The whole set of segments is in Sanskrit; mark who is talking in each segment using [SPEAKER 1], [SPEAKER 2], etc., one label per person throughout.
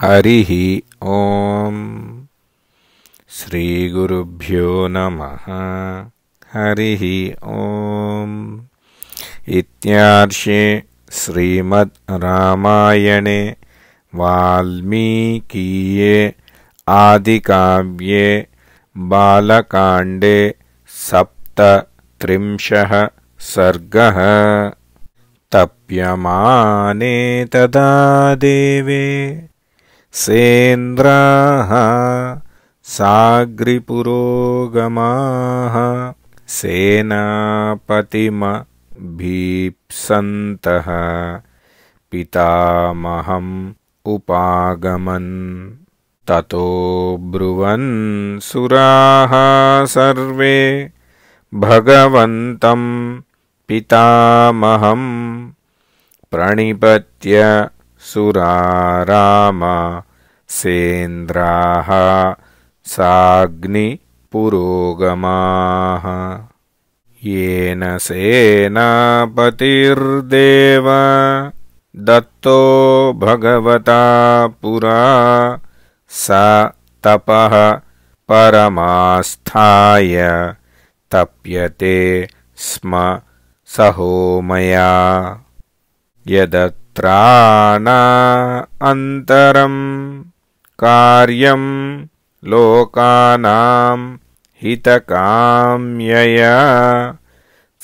[SPEAKER 1] हरिः ॐ श्रीगुरुभ्यो नम हरिः ॐ इत्यार्षे श्रीमद् रामायणे वाल्मीकीये आदिकाव्ये बालकाण्डे सप्तत्रिंशः सर्गः तप्यमाने तदा देवे सेन्द्राः साग्रिपुरोगमाः भीप्सन्तः पितामहम् उपागमन् ततो सुराः सर्वे भगवन्तम् पितामहम् प्रणिपत्य सुरा रामा सेन्द्राः साग्निपुरोगमाः येन सेनापतिर्देव दत्तो भगवता पुरा सा तपः परमास्थाय तप्यते स्म सहोमया यदत् अन्तरम् कार्यं लोकानाम् हितकाम्यया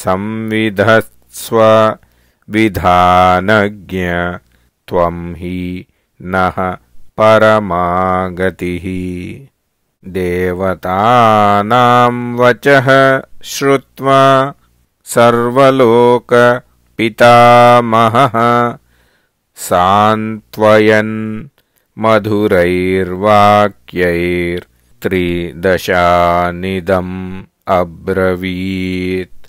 [SPEAKER 1] संविधस्व विधानज्ञ त्वम् हि नः परमागतिः देवतानाम् वचः श्रुत्वा सर्वलोकपितामहः सान्त्वयन् मधुरैर्वाक्यैर्त्रिदशानिदम् अब्रवीत्